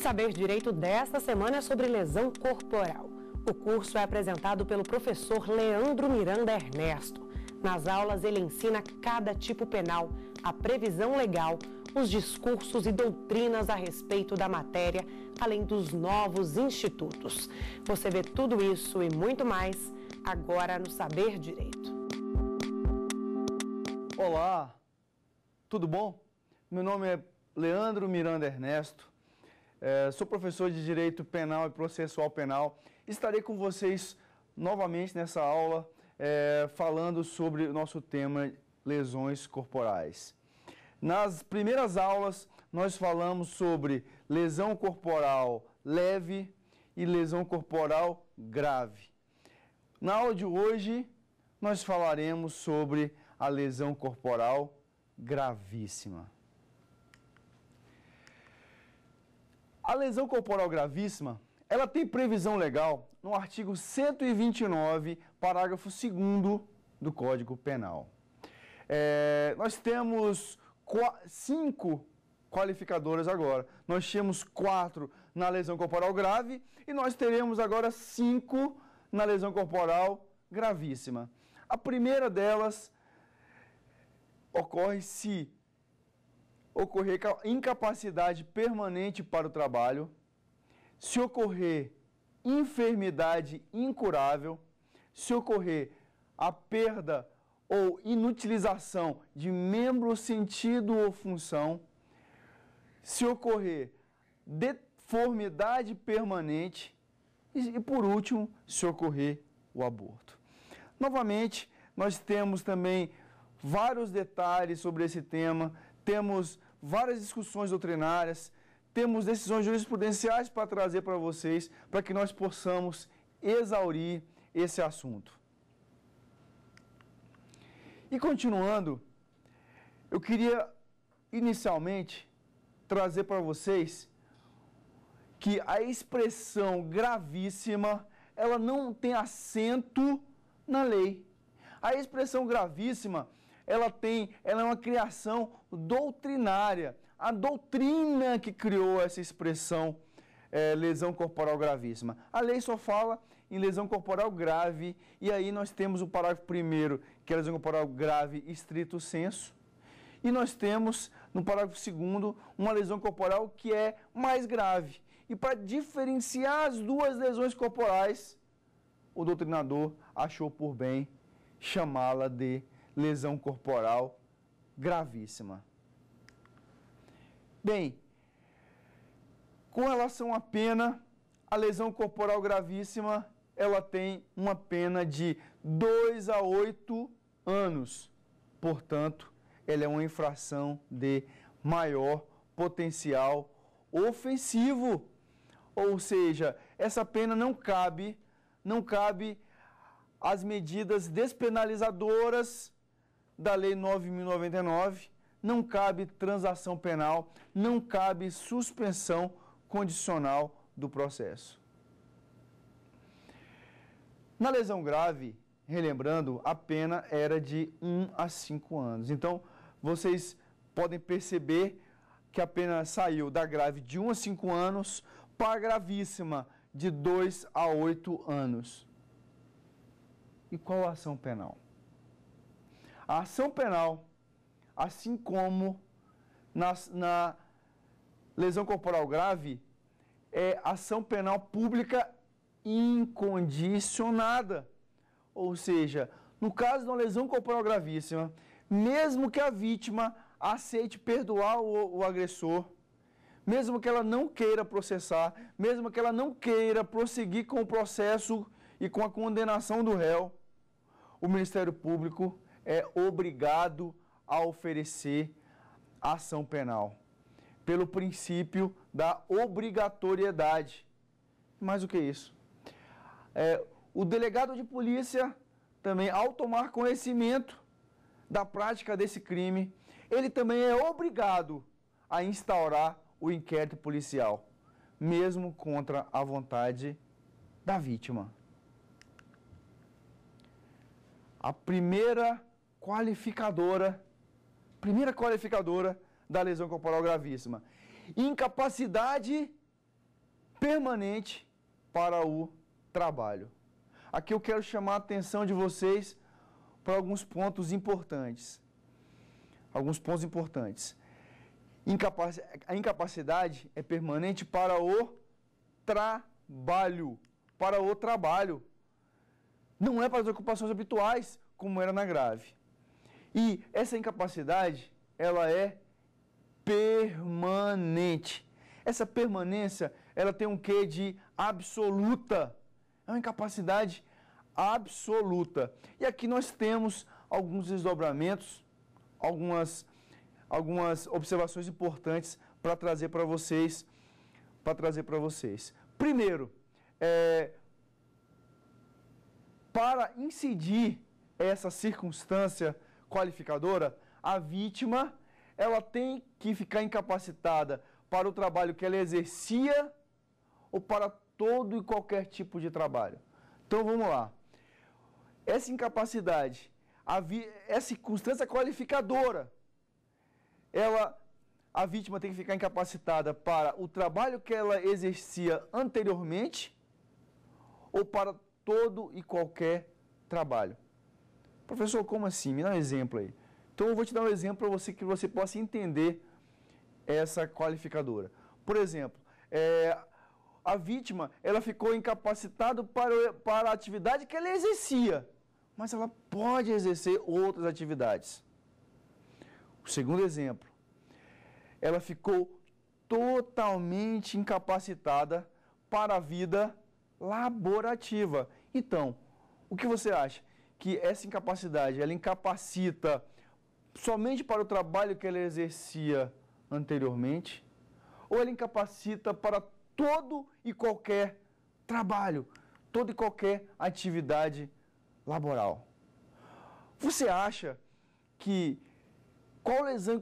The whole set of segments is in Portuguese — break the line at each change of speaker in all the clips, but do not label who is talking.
Saber Direito desta semana é sobre lesão corporal. O curso é apresentado pelo professor Leandro Miranda Ernesto. Nas aulas, ele ensina cada tipo penal, a previsão legal, os discursos e doutrinas a respeito da matéria, além dos novos institutos. Você vê tudo isso e muito mais agora no Saber Direito. Olá, tudo bom? Meu nome é Leandro Miranda Ernesto é, sou professor de Direito Penal e Processual Penal. Estarei com vocês novamente nessa aula é, falando sobre o nosso tema lesões corporais. Nas primeiras aulas, nós falamos sobre lesão corporal leve e lesão corporal grave. Na aula de hoje, nós falaremos sobre a lesão corporal gravíssima. A lesão corporal gravíssima, ela tem previsão legal no artigo 129, parágrafo 2 do Código Penal. É, nós temos cinco qualificadoras agora. Nós tínhamos quatro na lesão corporal grave e nós teremos agora cinco na lesão corporal gravíssima. A primeira delas ocorre se ocorrer incapacidade permanente para o trabalho, se ocorrer enfermidade incurável, se ocorrer a perda ou inutilização de membro, sentido ou função, se ocorrer deformidade permanente e, por último, se ocorrer o aborto. Novamente, nós temos também vários detalhes sobre esse tema temos várias discussões doutrinárias, temos decisões jurisprudenciais para trazer para vocês, para que nós possamos exaurir esse assunto. E continuando, eu queria inicialmente trazer para vocês que a expressão gravíssima, ela não tem acento na lei. A expressão gravíssima, ela tem, ela é uma criação doutrinária, a doutrina que criou essa expressão é, lesão corporal gravíssima. A lei só fala em lesão corporal grave, e aí nós temos o parágrafo primeiro, que é lesão corporal grave estrito senso, e nós temos no parágrafo segundo uma lesão corporal que é mais grave. E para diferenciar as duas lesões corporais, o doutrinador achou por bem chamá-la de lesão corporal gravíssima. Bem, com relação à pena, a lesão corporal gravíssima, ela tem uma pena de 2 a 8 anos. Portanto, ela é uma infração de maior potencial ofensivo. Ou seja, essa pena não cabe, não cabe às medidas despenalizadoras da Lei 9.099, não cabe transação penal, não cabe suspensão condicional do processo. Na lesão grave, relembrando, a pena era de 1 a 5 anos. Então, vocês podem perceber que a pena saiu da grave de 1 a 5 anos para a gravíssima de 2 a 8 anos. E qual a ação penal? a ação penal, assim como na, na lesão corporal grave, é ação penal pública incondicionada. Ou seja, no caso de uma lesão corporal gravíssima, mesmo que a vítima aceite perdoar o, o, agressor, mesmo que ela não queira processar, mesmo que ela não queira prosseguir com o processo e com a condenação do réu, o Ministério Público é obrigado a oferecer ação penal, pelo princípio da obrigatoriedade. Mais o que isso? É, o delegado de polícia também, ao tomar conhecimento da prática desse crime, ele também é obrigado a instaurar o inquérito policial, mesmo contra a vontade da vítima. A primeira qualificadora, primeira qualificadora da lesão corporal gravíssima. Incapacidade permanente para o trabalho. Aqui eu quero chamar a atenção de vocês para alguns pontos importantes. Alguns pontos importantes. Incapac... A incapacidade é permanente para o trabalho. Para o trabalho. Não é para as ocupações habituais, como era na grave. E essa incapacidade, ela é permanente. Essa permanência, ela tem um quê de absoluta. É uma incapacidade absoluta. E aqui nós temos alguns desdobramentos, algumas, algumas observações importantes para trazer para vocês, para trazer para vocês. Primeiro, é, para incidir essa circunstância qualificadora, a vítima ela tem que ficar incapacitada para o trabalho que ela exercia ou para todo e qualquer tipo de trabalho. Então vamos lá. Essa incapacidade, essa circunstância qualificadora, ela a vítima tem que ficar incapacitada para o trabalho que ela exercia anteriormente ou para todo e qualquer trabalho. Professor, como assim? Me dá um exemplo aí. Então eu vou te dar um exemplo para você que você possa entender essa qualificadora. Por exemplo, é, a vítima ela ficou incapacitada para, para a atividade que ela exercia, mas ela pode exercer outras atividades. O segundo exemplo, ela ficou totalmente incapacitada para a vida laborativa. Então, o que você acha? que essa incapacidade, ela incapacita somente para o trabalho que ela exercia anteriormente, ou ela incapacita para todo e qualquer trabalho, toda e qualquer atividade laboral. Você acha que qual lesão,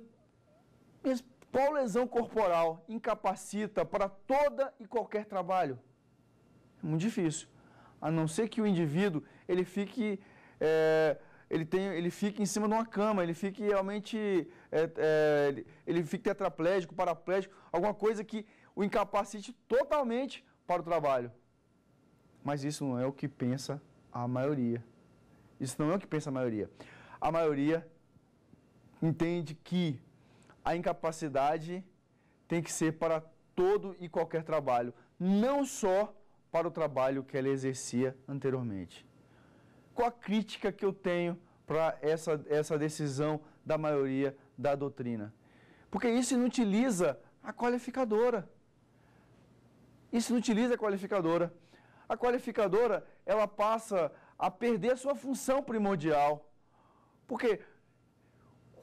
qual lesão corporal incapacita para toda e qualquer trabalho? É muito difícil. A não ser que o indivíduo ele fique é, ele, tem, ele fique em cima de uma cama, ele fique realmente. É, é, ele fica tetraplégico, paraplégico, alguma coisa que o incapacite totalmente para o trabalho. Mas isso não é o que pensa a maioria. Isso não é o que pensa a maioria. A maioria entende que a incapacidade tem que ser para todo e qualquer trabalho, não só para o trabalho que ela exercia anteriormente qual a crítica que eu tenho para essa, essa decisão da maioria da doutrina? Porque isso inutiliza a qualificadora. Isso inutiliza a qualificadora. A qualificadora, ela passa a perder a sua função primordial. Porque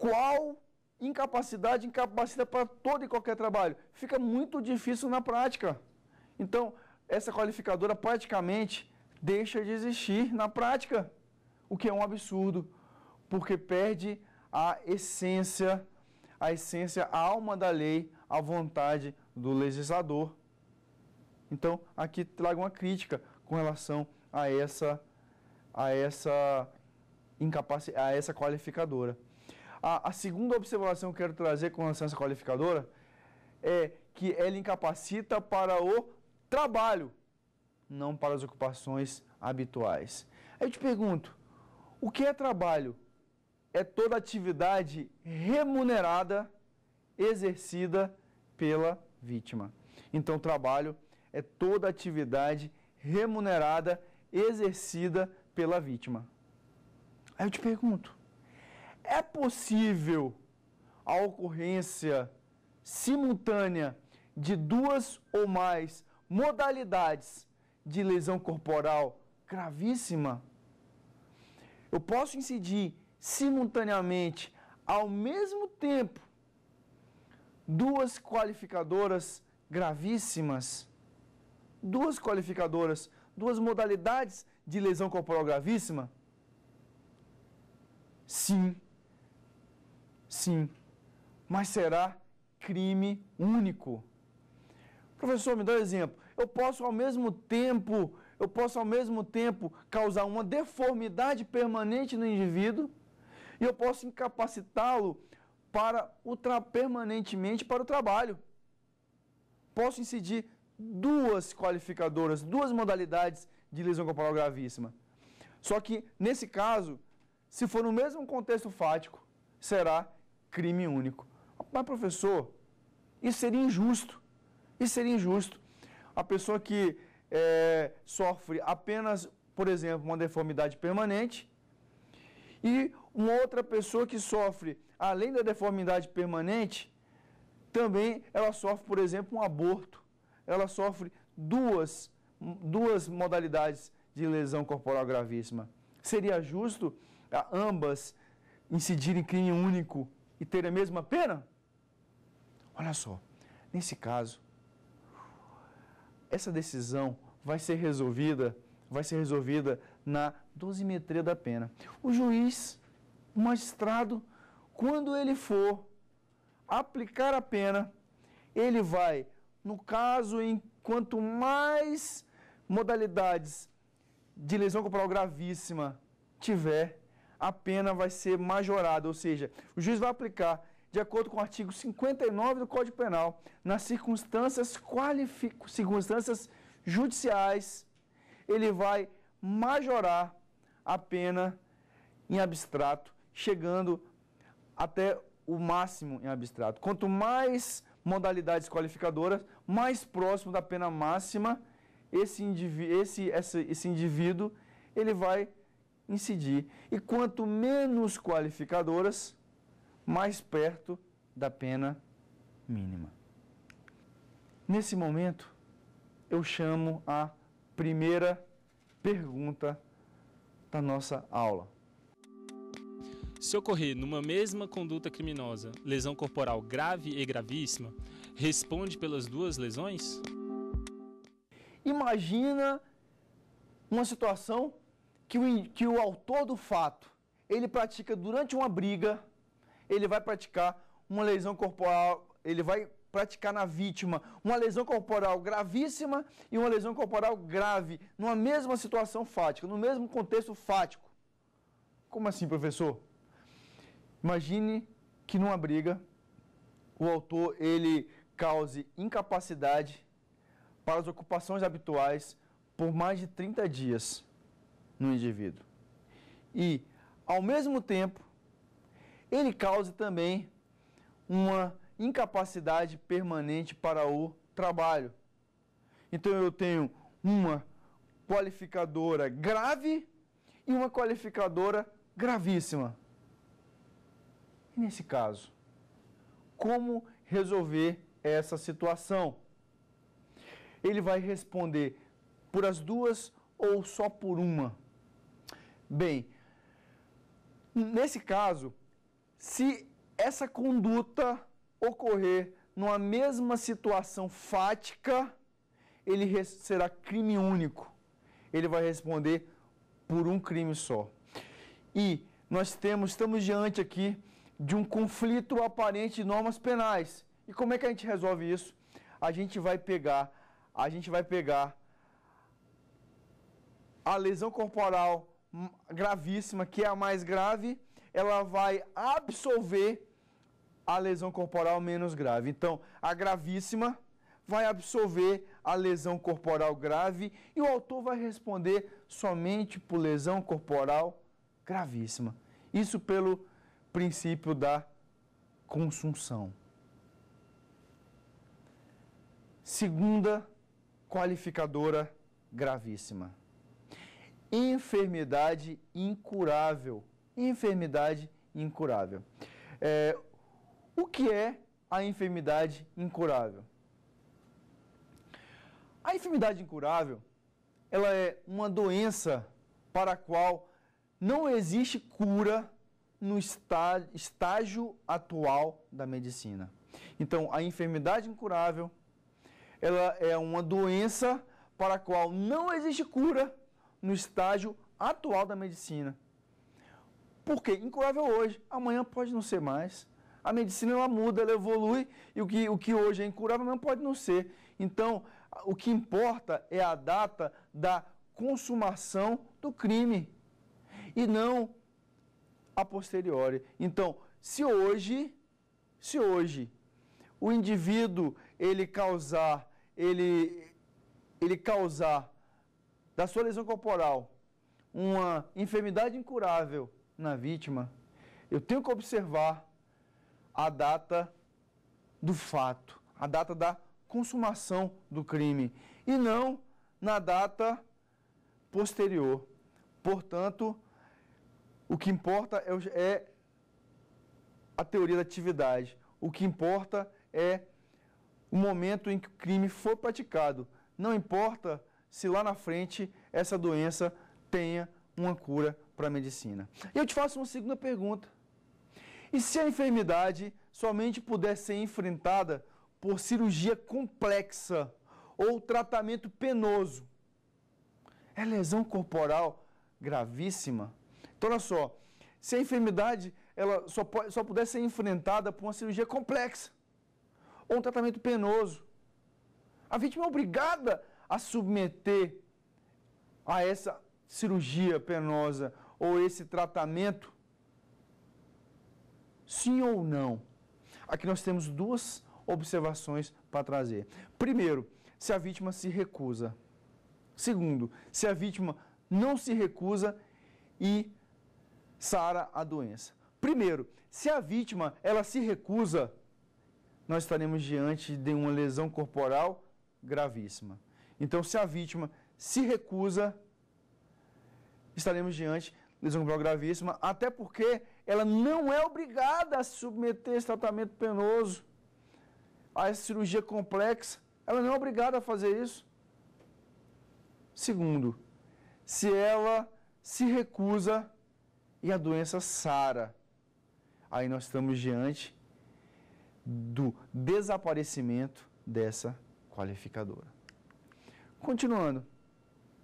qual incapacidade incapacita para todo e qualquer trabalho? Fica muito difícil na prática. Então, essa qualificadora praticamente deixa de existir na prática, o que é um absurdo, porque perde a essência, a essência, a alma da lei, a vontade do legislador. Então, aqui trago uma crítica com relação a essa a essa incapac... a essa qualificadora. A, a, segunda observação que eu quero trazer com relação a essa qualificadora é que ela incapacita para o trabalho não para as ocupações habituais. Aí eu te pergunto, o que é trabalho? É toda atividade remunerada exercida pela vítima. Então, trabalho é toda atividade remunerada exercida pela vítima. Aí eu te pergunto, é possível a ocorrência simultânea de duas ou mais modalidades de lesão corporal gravíssima, eu posso incidir simultaneamente, ao mesmo tempo, duas qualificadoras gravíssimas, duas qualificadoras, duas modalidades de lesão corporal gravíssima? Sim. Sim. Mas será crime único. Professor, me dá um exemplo eu posso ao mesmo tempo, eu posso ao mesmo tempo causar uma deformidade permanente no indivíduo e eu posso incapacitá-lo para o permanentemente para o trabalho. Posso incidir duas qualificadoras, duas modalidades de lesão corporal gravíssima. Só que nesse caso, se for no mesmo contexto fático, será crime único. Mas professor, isso seria injusto. Isso seria injusto. A pessoa que é, sofre apenas, por exemplo, uma deformidade permanente e uma outra pessoa que sofre, além da deformidade permanente, também ela sofre, por exemplo, um aborto. Ela sofre duas, duas modalidades de lesão corporal gravíssima. Seria justo ambas incidirem em crime único e terem a mesma pena? Olha só, nesse caso, essa decisão vai ser resolvida, vai ser resolvida na dosimetria da pena. O juiz, o magistrado, quando ele for aplicar a pena, ele vai, no caso em quanto mais modalidades de lesão corporal gravíssima tiver, a pena vai ser majorada, ou seja, o juiz vai aplicar de acordo com o artigo 59 do Código Penal, nas circunstâncias, circunstâncias judiciais, ele vai majorar a pena em abstrato, chegando até o máximo em abstrato. Quanto mais modalidades qualificadoras, mais próximo da pena máxima esse, indivíduo, esse, esse, esse indivíduo ele vai incidir. E quanto menos qualificadoras, mais perto da pena mínima. Nesse momento, eu chamo a primeira pergunta da nossa aula. Se ocorrer numa mesma conduta criminosa lesão corporal grave e gravíssima, responde pelas duas lesões? Imagina uma situação que o, que o autor do fato ele pratica durante uma briga ele vai praticar uma lesão corporal, ele vai praticar na vítima uma lesão corporal gravíssima e uma lesão corporal grave, numa mesma situação fática, no mesmo contexto fático. Como assim, professor? Imagine que numa briga o autor ele cause incapacidade para as ocupações habituais por mais de 30 dias no indivíduo. E, ao mesmo tempo, ele cause também uma incapacidade permanente para o trabalho. Então eu tenho uma qualificadora grave e uma qualificadora gravíssima. E nesse caso, como resolver essa situação? Ele vai responder por as duas ou só por uma? Bem, nesse caso, se essa conduta ocorrer numa mesma situação fática, ele será crime único. Ele vai responder por um crime só. E nós temos, estamos diante aqui de um conflito aparente de normas penais. E como é que a gente resolve isso? A gente vai pegar, a gente vai pegar a lesão corporal gravíssima, que é a mais grave, ela vai absorver a lesão corporal menos grave. Então, a gravíssima vai absorver a lesão corporal grave e o autor vai responder somente por lesão corporal gravíssima. Isso pelo princípio da consunção. Segunda qualificadora gravíssima. Enfermidade incurável enfermidade incurável. É, o que é a enfermidade incurável? A enfermidade incurável, ela é uma doença para a qual não existe cura no estágio atual da medicina. Então, a enfermidade incurável, ela é uma doença para a qual não existe cura no estágio atual da medicina. Porque incurável hoje, amanhã pode não ser mais. A medicina ela muda, ela evolui e o que, o que hoje é incurável não pode não ser. Então, o que importa é a data da consumação do crime e não a posteriori. Então, se hoje, se hoje o indivíduo ele causar, ele ele causar da sua lesão corporal uma enfermidade incurável na vítima, eu tenho que observar a data do fato, a data da consumação do crime, e não na data posterior. Portanto, o que importa é, é a teoria da atividade. O que importa é o momento em que o crime foi praticado. Não importa se lá na frente essa doença tenha uma cura para a medicina. E eu te faço uma segunda pergunta. E se a enfermidade somente puder ser enfrentada por cirurgia complexa ou tratamento penoso? É lesão corporal gravíssima? Então, olha só, se a enfermidade ela só, pode, só puder ser enfrentada por uma cirurgia complexa ou um tratamento penoso, a vítima é obrigada a submeter a essa cirurgia penosa ou esse tratamento? Sim ou não? Aqui nós temos duas observações para trazer. Primeiro, se a vítima se recusa. Segundo, se a vítima não se recusa e sara a doença. Primeiro, se a vítima ela se recusa, nós estaremos diante de uma lesão corporal gravíssima. Então, se a vítima se recusa, estaremos diante lesão gravíssima, até porque ela não é obrigada a se submeter a esse tratamento penoso, a essa cirurgia complexa. Ela não é obrigada a fazer isso. Segundo, se ela se recusa e a doença sara, aí nós estamos diante do desaparecimento dessa qualificadora. Continuando,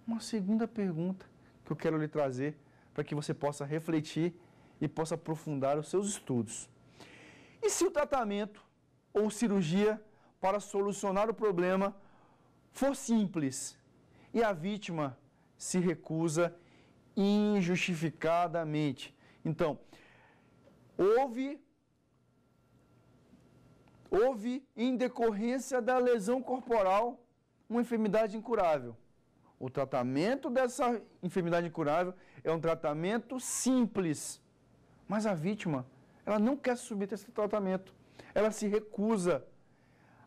uma segunda pergunta que eu quero lhe trazer para que você possa refletir e possa aprofundar os seus estudos. E se o tratamento ou cirurgia para solucionar o problema for simples e a vítima se recusa injustificadamente? Então, houve houve em decorrência da lesão corporal uma enfermidade incurável. O tratamento dessa enfermidade incurável é um tratamento simples. Mas a vítima, ela não quer submeter esse tratamento. Ela se recusa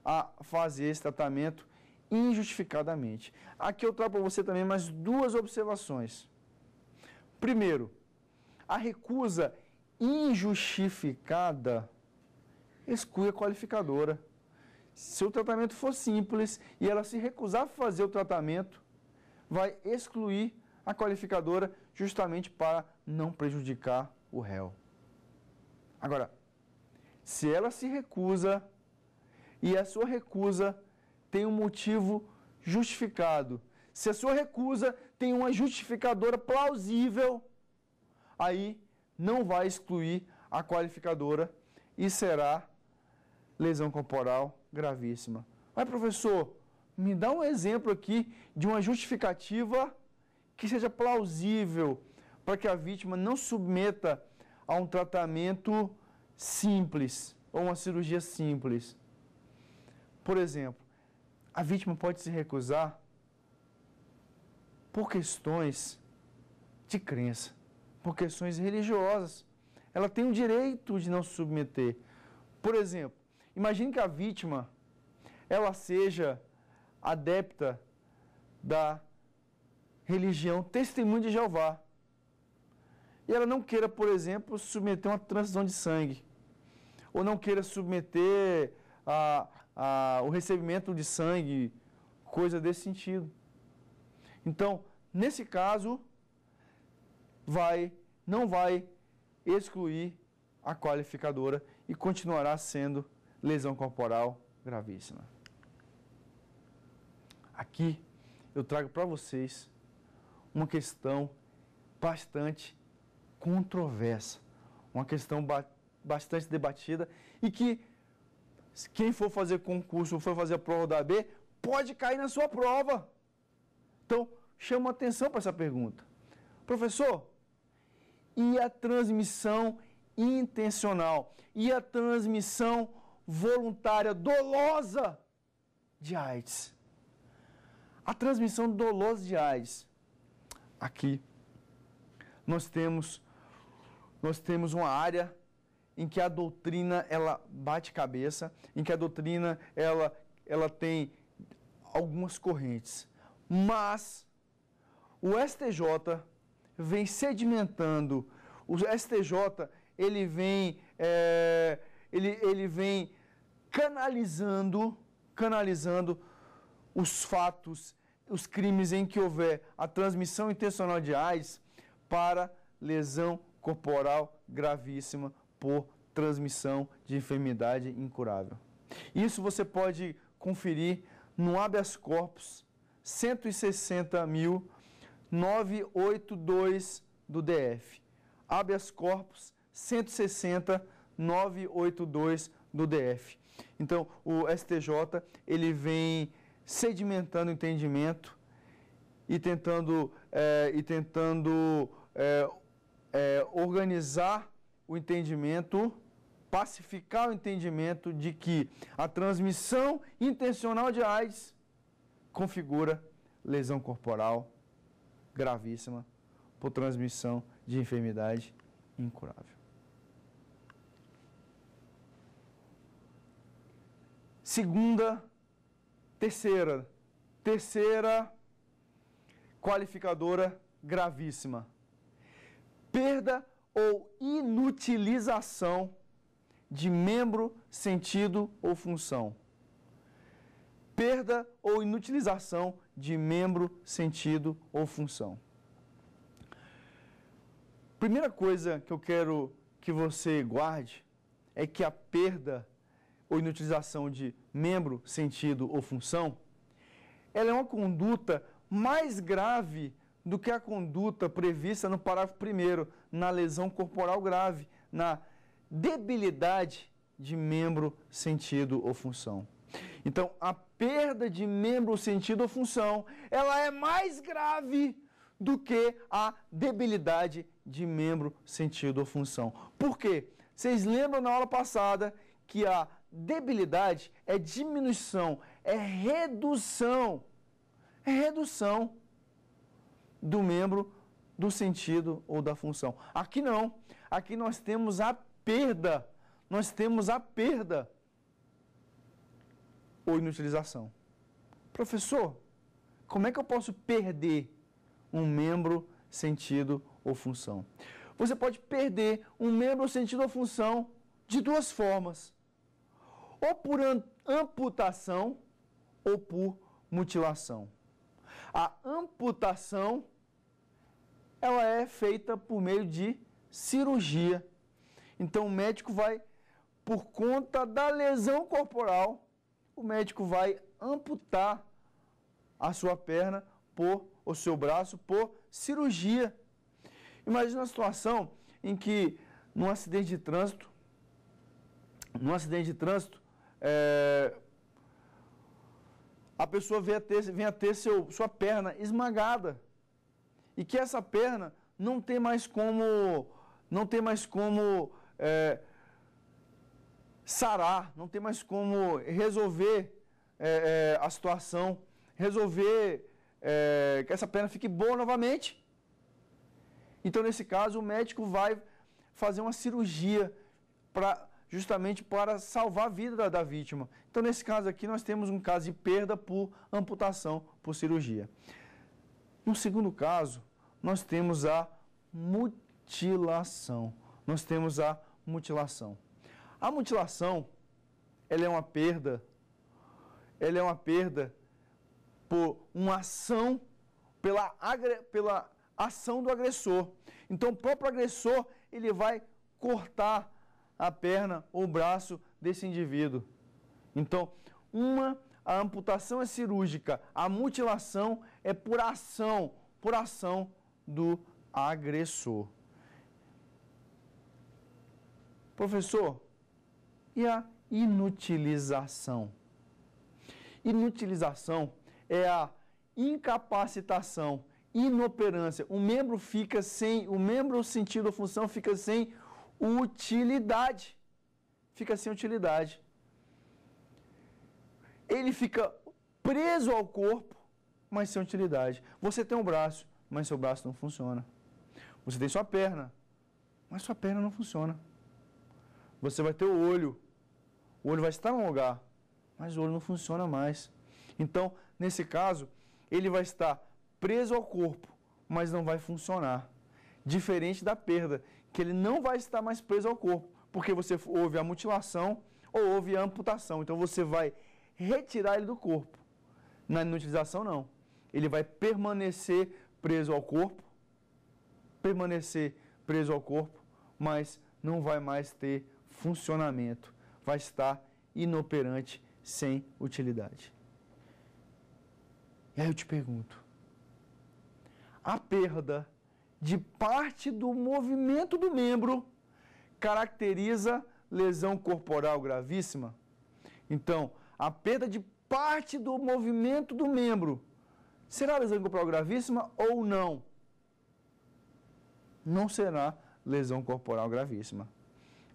a fazer esse tratamento injustificadamente. Aqui eu trago para você também mais duas observações. Primeiro, a recusa injustificada exclui a qualificadora. Se o tratamento for simples e ela se recusar a fazer o tratamento, vai excluir a qualificadora justamente para não prejudicar o réu. Agora, se ela se recusa e a sua recusa tem um motivo justificado, se a sua recusa tem uma justificadora plausível, aí não vai excluir a qualificadora e será lesão corporal gravíssima. Mas, professor, me dá um exemplo aqui de uma justificativa que seja plausível para que a vítima não submeta a um tratamento simples ou uma cirurgia simples. Por exemplo, a vítima pode se recusar por questões de crença, por questões religiosas. Ela tem o direito de não se submeter. Por exemplo, imagine que a vítima ela seja adepta da religião testemunho de Jeová. E ela não queira, por exemplo, submeter uma transição de sangue, ou não queira submeter a, a, o recebimento de sangue, coisa desse sentido. Então, nesse caso, vai, não vai excluir a qualificadora e continuará sendo lesão corporal gravíssima. Aqui eu trago para vocês uma questão bastante controversa, uma questão ba bastante debatida e que quem for fazer concurso, ou for fazer a prova da AB pode cair na sua prova. Então, chama atenção para essa pergunta. Professor, e a transmissão intencional? E a transmissão voluntária, dolosa de AIDS? A transmissão dolosa de AIDS. Aqui nós temos nós temos uma área em que a doutrina ela bate cabeça, em que a doutrina ela ela tem algumas correntes. Mas o STJ vem sedimentando, o STJ ele vem é, ele, ele vem canalizando canalizando os fatos, os crimes em que houver a transmissão intencional de AIDS para lesão corporal gravíssima por transmissão de enfermidade incurável. Isso você pode conferir no habeas corpus 160.982 do DF. Habeas corpus 160.982 do DF. Então, o STJ, ele vem sedimentando entendimento e tentando, é, e tentando é, é, organizar o entendimento, pacificar o entendimento de que a transmissão intencional de AIDS configura lesão corporal gravíssima por transmissão de enfermidade incurável. Segunda Terceira, terceira qualificadora gravíssima. Perda ou inutilização de membro, sentido ou função. Perda ou inutilização de membro, sentido ou função. Primeira coisa que eu quero que você guarde é que a perda ou inutilização de membro, sentido ou função, ela é uma conduta mais grave do que a conduta prevista no parágrafo 1 na lesão corporal grave, na debilidade de membro, sentido ou função. Então, a perda de membro, sentido ou função, ela é mais grave do que a debilidade de membro, sentido ou função. Por quê? Vocês lembram na aula passada que a Debilidade é diminuição, é redução, é redução do membro, do sentido ou da função. Aqui não. Aqui nós temos a perda. Nós temos a perda ou inutilização. Professor, como é que eu posso perder um membro, sentido ou função? Você pode perder um membro, sentido ou função de duas formas ou por amputação ou por mutilação. A amputação ela é feita por meio de cirurgia. Então o médico vai por conta da lesão corporal, o médico vai amputar a sua perna por o seu braço por cirurgia. Imagina uma situação em que num acidente de trânsito, num acidente de trânsito, é, a pessoa venha ter, venha ter seu, sua perna esmagada e que essa perna não tem mais como não tem mais como é, sarar, não tem mais como resolver é, é a situação, resolver é, que essa perna fique boa novamente. Então, nesse caso, o médico vai fazer uma cirurgia para justamente para salvar a vida da, da, vítima. Então, nesse caso aqui, nós temos um caso de perda por amputação por cirurgia. No segundo caso, nós temos a mutilação. Nós temos a mutilação. A mutilação, ela é uma perda, ela é uma perda por uma ação, pela, pela ação do agressor. Então, o próprio agressor, ele vai cortar a perna ou o braço desse indivíduo. Então, uma, a amputação é cirúrgica, a mutilação é por ação, por ação do agressor. Professor, e a inutilização? Inutilização é a incapacitação, inoperância. O membro fica sem, o membro sentido ou função fica sem utilidade. Fica sem utilidade. Ele fica preso ao corpo, mas sem utilidade. Você tem um braço, mas seu braço não funciona. Você tem sua perna, mas sua perna não funciona. Você vai ter o olho, o olho vai estar no lugar, mas o olho não funciona mais. Então, nesse caso, ele vai estar preso ao corpo, mas não vai funcionar. Diferente da perda, que ele não vai estar mais preso ao corpo, porque você houve a mutilação ou houve a amputação. Então você vai retirar ele do corpo. Na inutilização, não. Ele vai permanecer preso ao corpo, permanecer preso ao corpo, mas não vai mais ter funcionamento, vai estar inoperante, sem utilidade. E aí eu te pergunto: a perda de parte do movimento do membro caracteriza lesão corporal gravíssima? Então, a perda de parte do movimento do membro será lesão corporal gravíssima ou não? Não será lesão corporal gravíssima.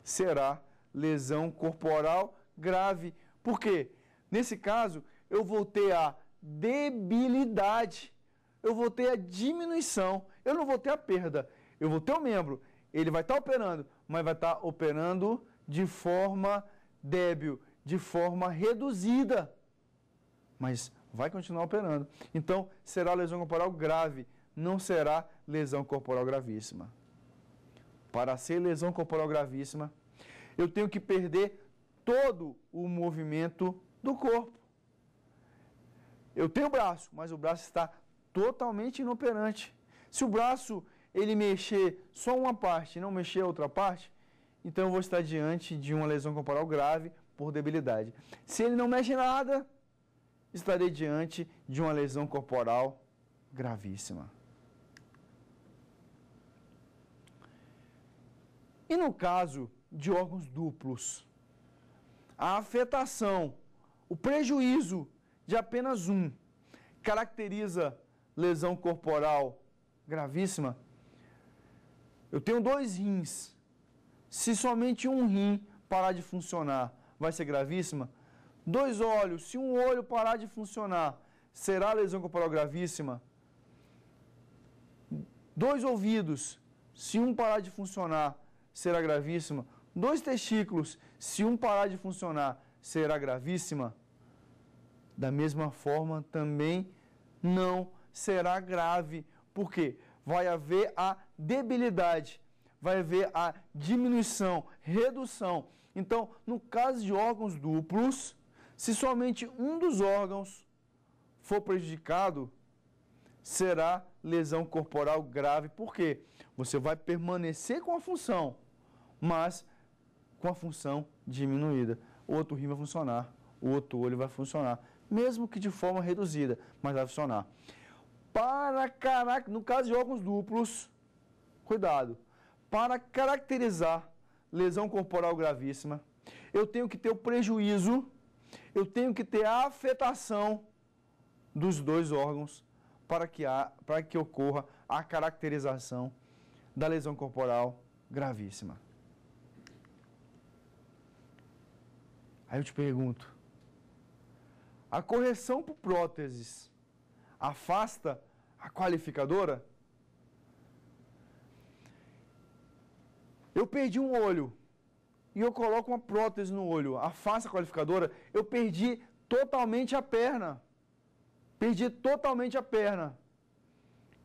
Será lesão corporal grave. Por quê? Nesse caso, eu vou ter a debilidade, eu vou ter a diminuição eu não vou ter a perda, eu vou ter o um membro. Ele vai estar tá operando, mas vai estar tá operando de forma débil, de forma reduzida. Mas vai continuar operando. Então, será lesão corporal grave, não será lesão corporal gravíssima. Para ser lesão corporal gravíssima, eu tenho que perder todo o movimento do corpo. Eu tenho o braço, mas o braço está totalmente inoperante. Se o braço ele mexer só uma parte e não mexer a outra parte, então eu vou estar diante de uma lesão corporal grave por debilidade. Se ele não mexe nada, estarei diante de uma lesão corporal gravíssima. E no caso de órgãos duplos, a afetação, o prejuízo de apenas um, caracteriza lesão corporal gravíssima. Eu tenho dois rins. Se somente um rim parar de funcionar, vai ser gravíssima? Dois olhos, se um olho parar de funcionar, será lesão corporal gravíssima? Dois ouvidos, se um parar de funcionar, será gravíssima? Dois testículos, se um parar de funcionar, será gravíssima? Da mesma forma, também não será grave porque vai haver a debilidade, vai haver a diminuição, redução. Então, no caso de órgãos duplos, se somente um dos órgãos for prejudicado, será lesão corporal grave. Por quê? Você vai permanecer com a função, mas com a função diminuída. O outro rim vai funcionar, o outro olho vai funcionar, mesmo que de forma reduzida, mas vai funcionar. Para caraca, no caso de órgãos duplos, cuidado. Para caracterizar lesão corporal gravíssima, eu tenho que ter o prejuízo, eu tenho que ter a afetação dos dois órgãos para que, há, para que ocorra a caracterização da lesão corporal gravíssima. Aí eu te pergunto, a correção por próteses afasta a qualificadora? Eu perdi um olho e eu coloco uma prótese no olho, afasta a qualificadora. Eu perdi totalmente a perna. Perdi totalmente a perna.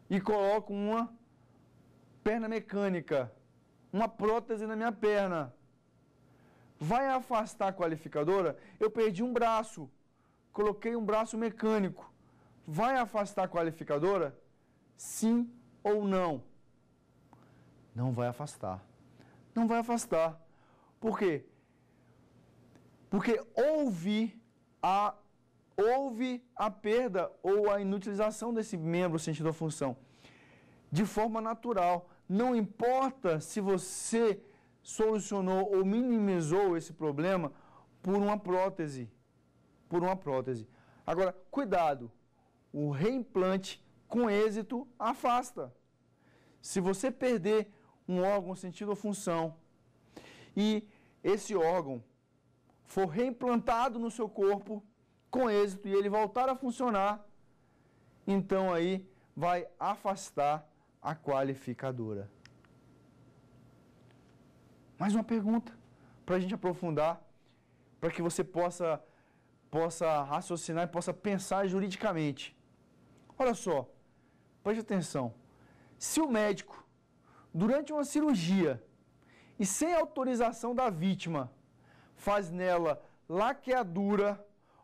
E coloco uma perna mecânica, uma prótese na minha perna. Vai afastar a qualificadora? Eu perdi um braço, coloquei um braço mecânico. Vai afastar a qualificadora? Sim ou não? Não vai afastar. Não vai afastar. Por quê? Porque houve a, houve a perda ou a inutilização desse membro sentido a função de forma natural. Não importa se você solucionou ou minimizou esse problema por uma prótese. Por uma prótese. Agora, cuidado, o reimplante com êxito afasta. Se você perder um órgão, sentido ou função, e esse órgão for reimplantado no seu corpo com êxito e ele voltar a funcionar, então aí vai afastar a qualificadora. Mais uma pergunta para a gente aprofundar, para que você possa, possa raciocinar e possa pensar juridicamente. Olha só, preste atenção. Se o médico, durante uma cirurgia e sem autorização da vítima, faz nela laqueadura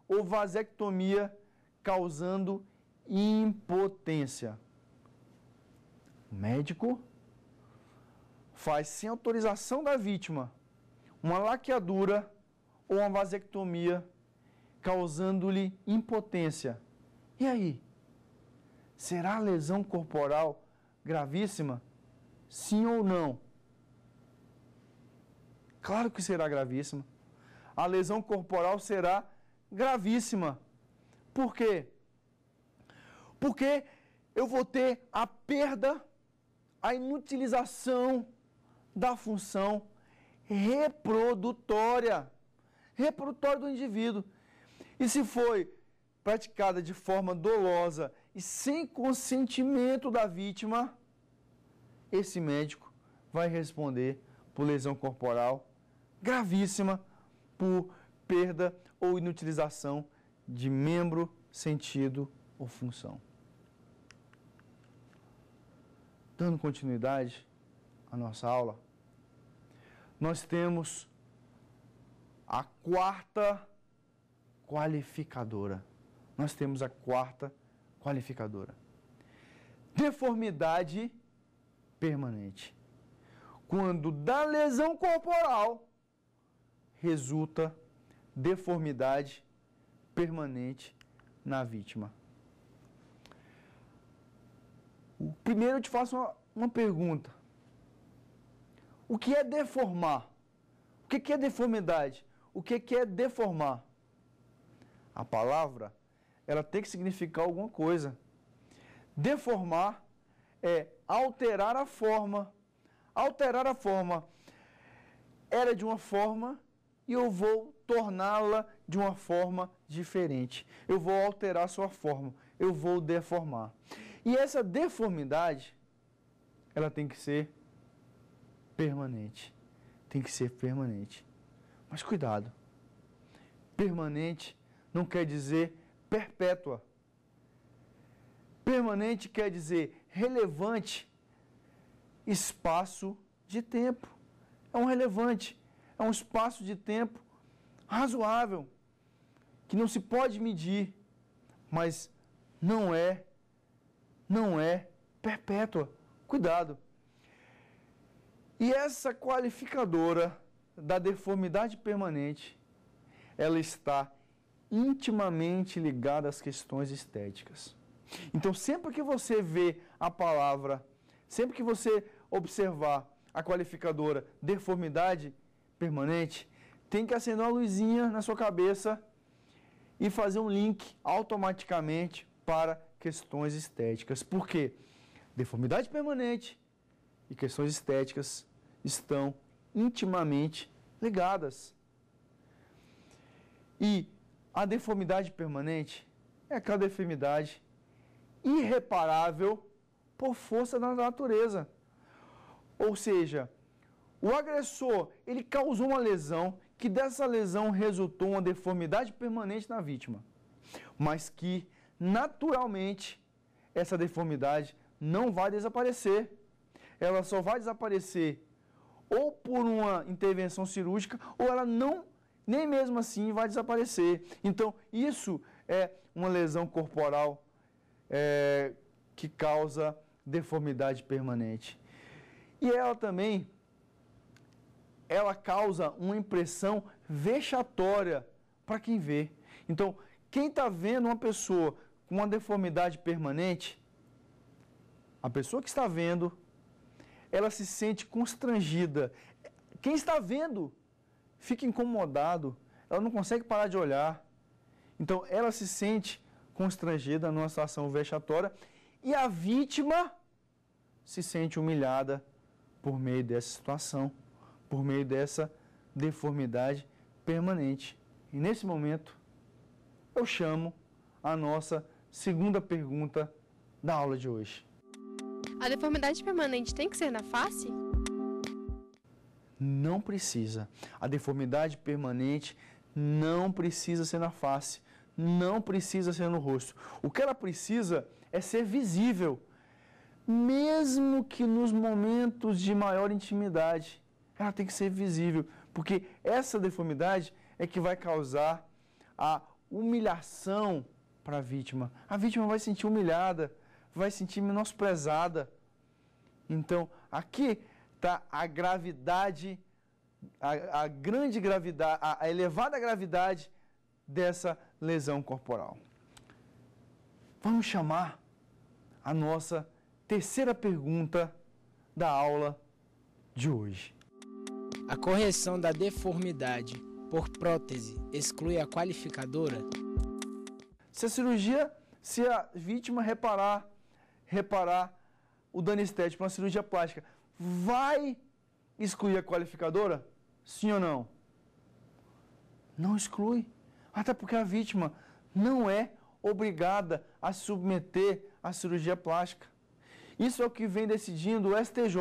ou vasectomia, causando impotência. O médico faz sem autorização da vítima uma laqueadura ou uma vasectomia, causando-lhe impotência. E aí? será lesão corporal gravíssima? Sim ou não? Claro que será gravíssima. A lesão corporal será gravíssima. Por quê? Porque eu vou ter a perda, a inutilização da função reprodutória, reprodutória do indivíduo. E se foi praticada de forma dolosa e sem consentimento da vítima, esse médico vai responder por lesão corporal gravíssima, por perda ou inutilização de membro, sentido ou função. Dando continuidade à nossa aula, nós temos a quarta qualificadora. Nós temos a quarta qualificadora. Deformidade permanente. Quando da lesão corporal resulta deformidade permanente na vítima. Primeiro eu te faço uma, uma pergunta. O que é deformar? O que é deformidade? O que é deformar? A palavra ela tem que significar alguma coisa. Deformar é alterar a forma. Alterar a forma. Era é de uma forma e eu vou torná-la de uma forma diferente. Eu vou alterar sua forma, eu vou deformar. E essa deformidade, ela tem que ser permanente. Tem que ser permanente. Mas cuidado. Permanente não quer dizer perpétua. Permanente quer dizer relevante, espaço de tempo. É um relevante, é um espaço de tempo razoável, que não se pode medir, mas não é, não é perpétua. Cuidado. E essa qualificadora da deformidade permanente, ela está intimamente ligada às questões estéticas. Então, sempre que você vê a palavra, sempre que você observar a qualificadora deformidade permanente, tem que acender uma luzinha na sua cabeça e fazer um link automaticamente para questões estéticas. Por quê? Deformidade permanente e questões estéticas estão intimamente ligadas. E a deformidade permanente é aquela deformidade irreparável por força da natureza. Ou seja, o agressor, ele causou uma lesão que dessa lesão resultou uma deformidade permanente na vítima, mas que naturalmente essa deformidade não vai desaparecer. Ela só vai desaparecer ou por uma intervenção cirúrgica ou ela não nem mesmo assim vai desaparecer. Então, isso é uma lesão corporal é, que causa deformidade permanente. E ela também ela causa uma impressão vexatória para quem vê. Então, quem está vendo uma pessoa com uma deformidade permanente, a pessoa que está vendo, ela se sente constrangida. Quem está vendo fica incomodado, ela não consegue parar de olhar. Então ela se sente constrangida numa situação vexatória e a vítima se sente humilhada por meio dessa situação, por meio dessa deformidade permanente. E nesse momento eu chamo a nossa segunda pergunta da aula de hoje. A deformidade permanente tem que ser na face? não precisa. A deformidade permanente não precisa ser na face, não precisa ser no rosto. O que ela precisa é ser visível, mesmo que nos momentos de maior intimidade. Ela tem que ser visível, porque essa deformidade é que vai causar a humilhação para a vítima. A vítima vai se sentir humilhada, vai se sentir menosprezada. Então, aqui tá? a gravidade, a, a grande gravidade, a, a elevada gravidade dessa lesão corporal. Vamos chamar a nossa terceira pergunta da aula de hoje. A correção da deformidade por prótese exclui a qualificadora? Se a cirurgia, se a vítima reparar, reparar o dano estético, uma cirurgia plástica, vai excluir a qualificadora? Sim ou não? Não exclui. Até porque a vítima não é obrigada a submeter à cirurgia plástica. Isso é o que vem decidindo o STJ.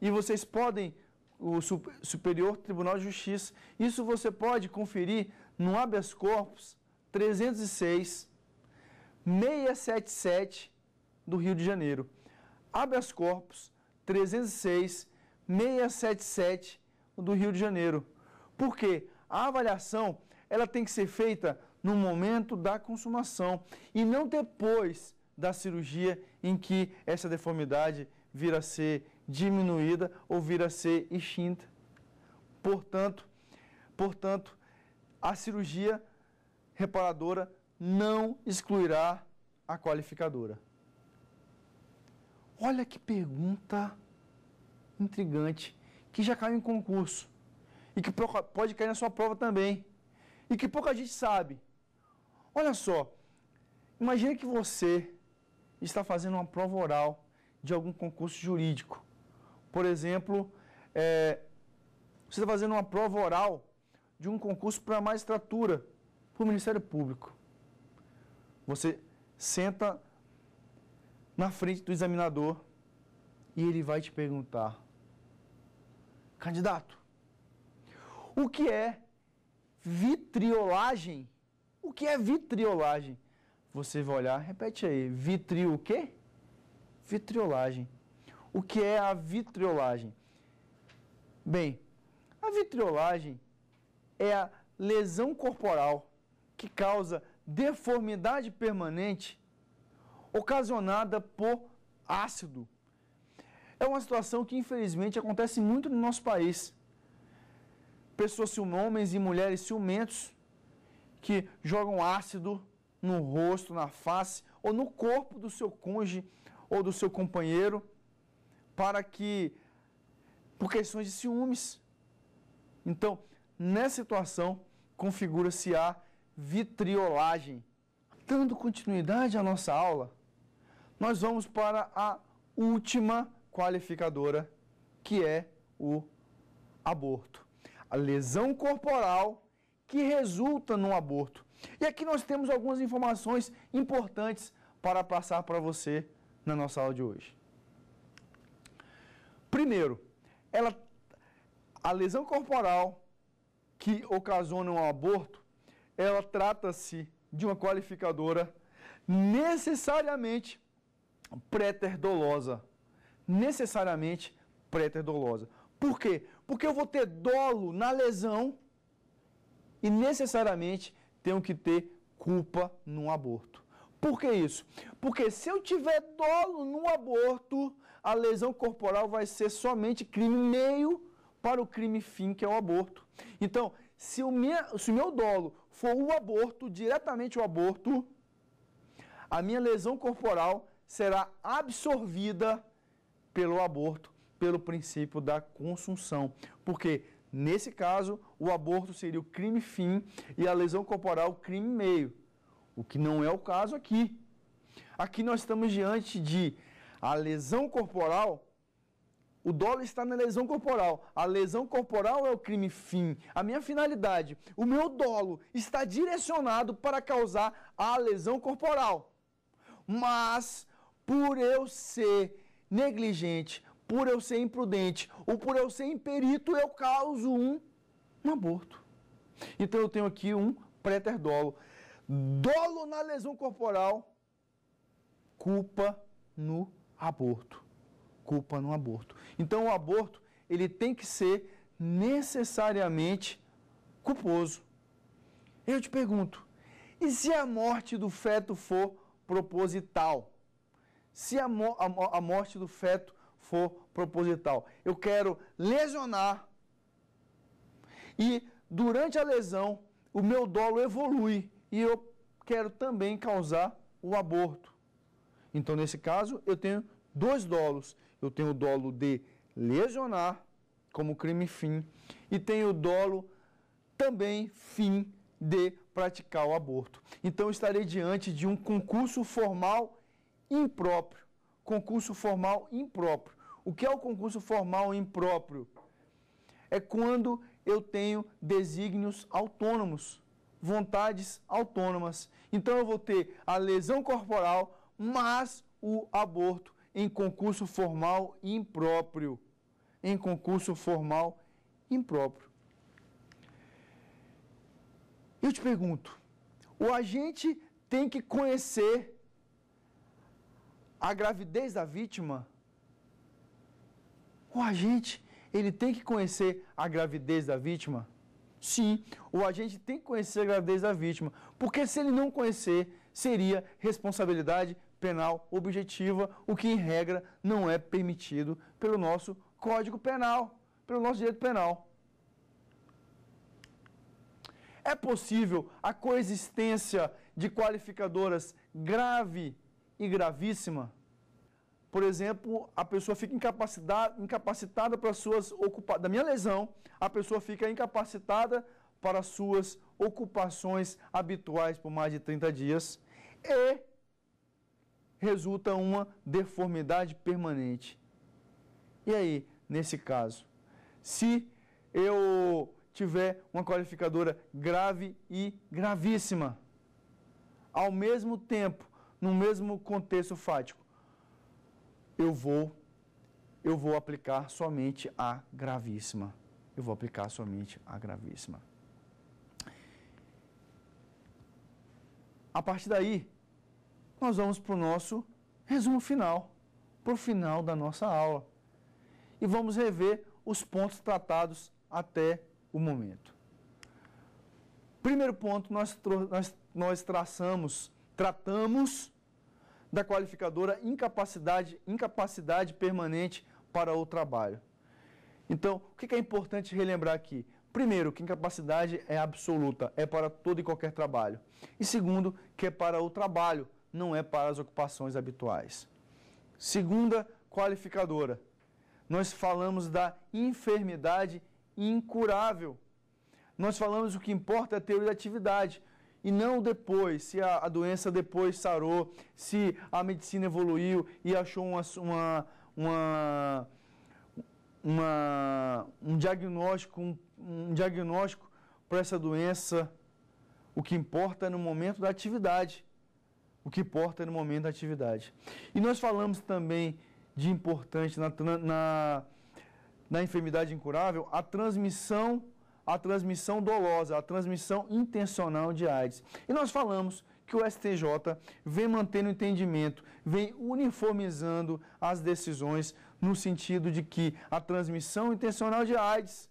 E vocês podem, o Superior Tribunal de Justiça, isso você pode conferir no habeas corpus 306 677 do Rio de Janeiro. Habeas corpus 306 677 do Rio de Janeiro. Por quê? A avaliação ela tem que ser feita no momento da consumação e não depois da cirurgia em que essa deformidade virá a ser diminuída ou virá a ser extinta. Portanto, portanto, a cirurgia reparadora não excluirá a qualificadora. Olha que pergunta intrigante, que já caiu em concurso e que pode cair na sua prova também e que pouca gente sabe. Olha só, imagine que você está fazendo uma prova oral de algum concurso jurídico. Por exemplo, é, você está fazendo uma prova oral de um concurso para a magistratura, para o Ministério Público. Você senta na frente do examinador e ele vai te perguntar: candidato, o que é vitriolagem? O que é vitriolagem? Você vai olhar, repete aí, vitrio o quê? Vitriolagem. O que é a vitriolagem? Bem, a vitriolagem é a lesão corporal que causa deformidade permanente ocasionada por ácido. É uma situação que infelizmente acontece muito no nosso país. Pessoas homens e mulheres ciumentos que jogam ácido no rosto, na face ou no corpo do seu cônjuge ou do seu companheiro para que por questões de ciúmes. Então, nessa situação configura-se a vitriolagem. Dando continuidade à nossa aula, nós vamos para a última qualificadora, que é o aborto. A lesão corporal que resulta num aborto. E aqui nós temos algumas informações importantes para passar para você na nossa aula de hoje. Primeiro, ela, a lesão corporal que ocasiona um aborto, ela trata-se de uma qualificadora necessariamente preterdolosa. Necessariamente preterdolosa. Por quê? Porque eu vou ter dolo na lesão e necessariamente tenho que ter culpa no aborto. Por que isso? Porque se eu tiver dolo no aborto, a lesão corporal vai ser somente crime meio para o crime fim, que é o aborto. Então, se o, minha, se o meu dolo for o aborto, diretamente o aborto, a minha lesão corporal será absorvida pelo aborto, pelo princípio da consunção. Porque, nesse caso, o aborto seria o crime fim e a lesão corporal o crime meio. O que não é o caso aqui. Aqui nós estamos diante de a lesão corporal o dólar está na lesão corporal. A lesão corporal é o crime fim. A minha finalidade, o meu dolo está direcionado para causar a lesão corporal. Mas por eu ser negligente, por eu ser imprudente ou por eu ser imperito, eu causo um, um aborto. Então eu tenho aqui um preterdolo. Dolo na lesão corporal, culpa no aborto. Culpa no aborto. Então o aborto, ele tem que ser necessariamente culposo. Eu te pergunto, e se a morte do feto for proposital? se a, mo a, a morte do feto for proposital. Eu quero lesionar e durante a lesão o meu dolo evolui e eu quero também causar o aborto. Então, nesse caso, eu tenho dois dolos. Eu tenho o dolo de lesionar como crime fim e tenho o dolo também fim de praticar o aborto. Então, estarei diante de um concurso formal impróprio, concurso formal impróprio. O que é o concurso formal impróprio? É quando eu tenho desígnios autônomos, vontades autônomas. Então eu vou ter a lesão corporal, mas o aborto em concurso formal impróprio. Em concurso formal impróprio. Eu te pergunto, o agente tem que conhecer a gravidez da vítima, o agente ele tem que conhecer a gravidez da vítima. Sim, o agente tem que conhecer a gravidez da vítima, porque se ele não conhecer, seria responsabilidade penal objetiva, o que em regra não é permitido pelo nosso Código Penal, pelo nosso direito penal. É possível a coexistência de qualificadoras grave e gravíssima, por exemplo, a pessoa fica incapacitada, incapacitada para suas ocupações, da minha lesão, a pessoa fica incapacitada para suas ocupações habituais por mais de 30 dias e resulta uma deformidade permanente. E aí, nesse caso, se eu tiver uma qualificadora grave e gravíssima, ao mesmo tempo no mesmo contexto fático, eu vou, eu vou aplicar somente a gravíssima. Eu vou aplicar somente a gravíssima. A partir daí, nós vamos para o nosso resumo final, para o final da nossa aula. E vamos rever os pontos tratados até o momento. Primeiro ponto, nós, nós, nós traçamos Tratamos da qualificadora incapacidade, incapacidade permanente para o trabalho. Então, o que é importante relembrar aqui? Primeiro, que incapacidade é absoluta, é para todo e qualquer trabalho. E segundo, que é para o trabalho, não é para as ocupações habituais. Segunda qualificadora, nós falamos da enfermidade incurável. Nós falamos o que importa é a teoria da atividade, e não depois, se a, a doença depois sarou, se a medicina evoluiu e achou uma, uma, uma, uma um diagnóstico, um, um diagnóstico para essa doença. O que importa é no momento da atividade. O que importa é no momento da atividade. E nós falamos também de importante na, na, na enfermidade incurável a transmissão a transmissão dolosa, a transmissão intencional de AIDS. E nós falamos que o STJ vem mantendo o entendimento, vem uniformizando as decisões no sentido de que a transmissão intencional de AIDS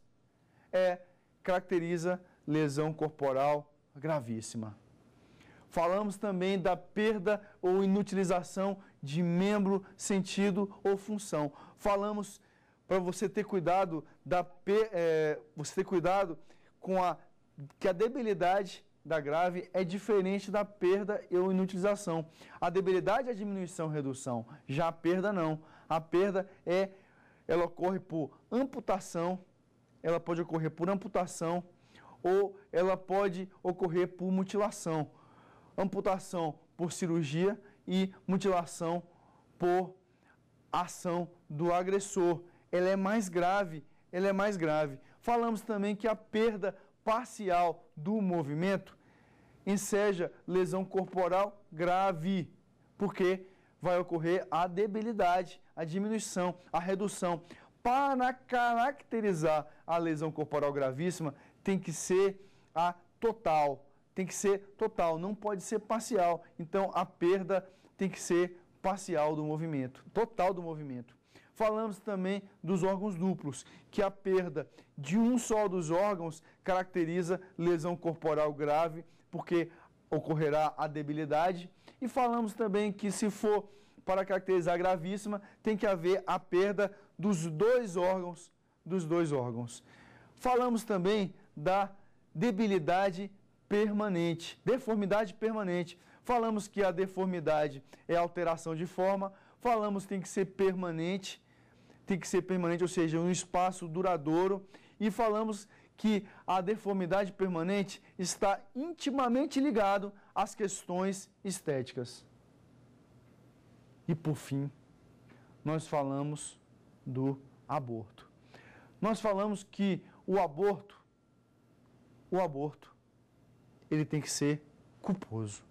é caracteriza lesão corporal gravíssima. Falamos também da perda ou inutilização de membro, sentido ou função. Falamos para você ter cuidado da é, você ter cuidado com a que a debilidade da grave é diferente da perda ou inutilização. A debilidade é a diminuição, redução. Já a perda não. A perda é ela ocorre por amputação, ela pode ocorrer por amputação ou ela pode ocorrer por mutilação. Amputação por cirurgia e mutilação por ação do agressor ela é mais grave, ela é mais grave. Falamos também que a perda parcial do movimento enseja lesão corporal grave, porque vai ocorrer a debilidade, a diminuição, a redução. Para caracterizar a lesão corporal gravíssima, tem que ser a total, tem que ser total, não pode ser parcial. Então, a perda tem que ser parcial do movimento, total do movimento. Falamos também dos órgãos duplos, que a perda de um só dos órgãos caracteriza lesão corporal grave, porque ocorrerá a debilidade. E falamos também que se for para caracterizar gravíssima, tem que haver a perda dos dois órgãos, dos dois órgãos. Falamos também da debilidade permanente, deformidade permanente. Falamos que a deformidade é alteração de forma, falamos que tem que ser permanente tem que ser permanente, ou seja, um espaço duradouro. E falamos que a deformidade permanente está intimamente ligado às questões estéticas. E por fim, nós falamos do aborto. Nós falamos que o aborto o aborto ele tem que ser culposo.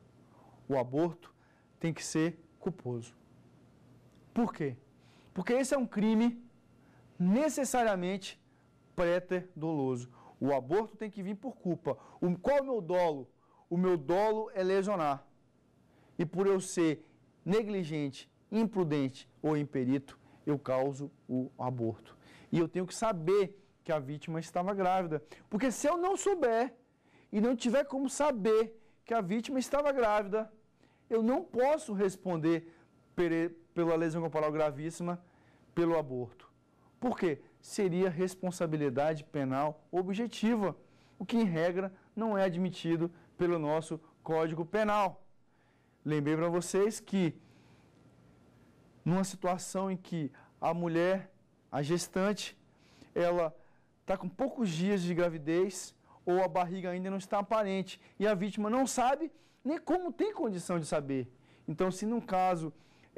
O aborto tem que ser culposo. Por quê? Porque esse é um crime necessariamente pré-doloso. O aborto tem que vir por culpa. O, qual é o meu dolo? O meu dolo é lesionar. E por eu ser negligente, imprudente ou imperito, eu causo o aborto. E eu tenho que saber que a vítima estava grávida. Porque se eu não souber e não tiver como saber que a vítima estava grávida, eu não posso responder pela lesão corporal gravíssima, pelo aborto. Por quê? Seria responsabilidade penal objetiva, o que em regra não é admitido pelo nosso Código Penal. Lembrei para vocês que numa situação em que a mulher, a gestante, ela está com poucos dias de gravidez ou a barriga ainda não está aparente e a vítima não sabe nem como tem condição de saber. Então, se num caso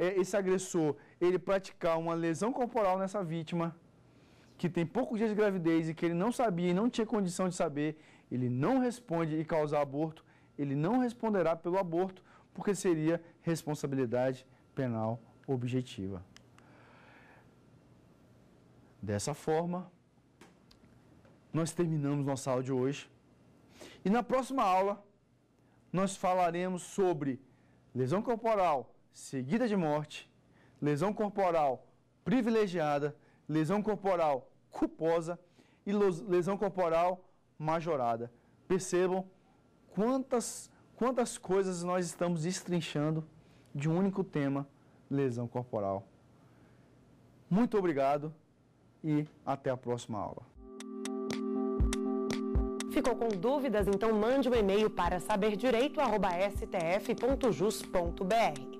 é, esse agressor ele praticar uma lesão corporal nessa vítima, que tem poucos dias de gravidez e que ele não sabia e não tinha condição de saber, ele não responde e causar aborto, ele não responderá pelo aborto, porque seria responsabilidade penal objetiva. Dessa forma, nós terminamos nossa aula de hoje. E na próxima aula, nós falaremos sobre lesão corporal, seguida de morte, lesão corporal privilegiada, lesão corporal culposa e lesão corporal majorada. Percebam quantas, quantas coisas nós estamos destrinchando de um único tema, lesão corporal. Muito obrigado e até a próxima aula. Ficou com dúvidas? Então mande um e-mail para saberdireito.stf.jus.br.